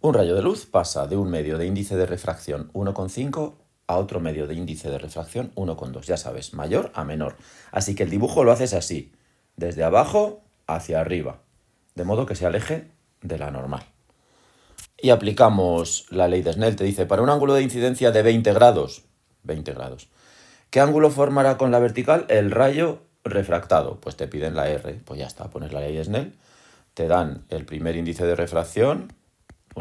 Un rayo de luz pasa de un medio de índice de refracción 1,5 a otro medio de índice de refracción 1,2, ya sabes, mayor a menor. Así que el dibujo lo haces así, desde abajo hacia arriba, de modo que se aleje de la normal. Y aplicamos la ley de Snell, te dice, para un ángulo de incidencia de 20 grados, 20 grados, ¿qué ángulo formará con la vertical el rayo refractado? Pues te piden la R, pues ya está, pones la ley de Snell, te dan el primer índice de refracción,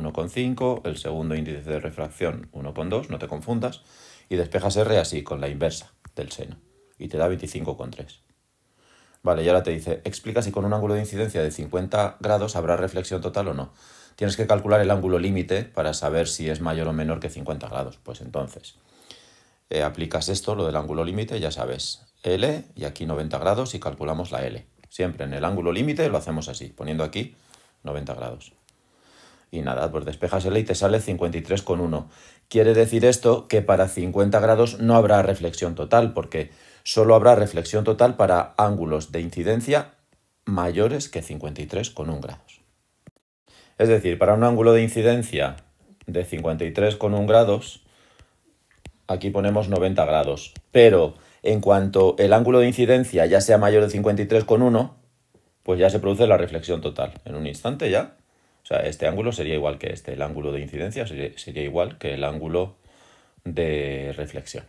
1,5, el segundo índice de refracción 1,2, no te confundas, y despejas R así, con la inversa del seno, y te da 25,3. Vale, y ahora te dice, explica si con un ángulo de incidencia de 50 grados habrá reflexión total o no. Tienes que calcular el ángulo límite para saber si es mayor o menor que 50 grados. Pues entonces, eh, aplicas esto, lo del ángulo límite, ya sabes, L y aquí 90 grados y calculamos la L. Siempre en el ángulo límite lo hacemos así, poniendo aquí 90 grados y nada, pues despejas el E y te sale 53,1. Quiere decir esto que para 50 grados no habrá reflexión total, porque solo habrá reflexión total para ángulos de incidencia mayores que 53,1 grados. Es decir, para un ángulo de incidencia de 53,1 grados, aquí ponemos 90 grados. Pero en cuanto el ángulo de incidencia ya sea mayor de 53,1, pues ya se produce la reflexión total. En un instante ya o sea, este ángulo sería igual que este. El ángulo de incidencia sería, sería igual que el ángulo de reflexión.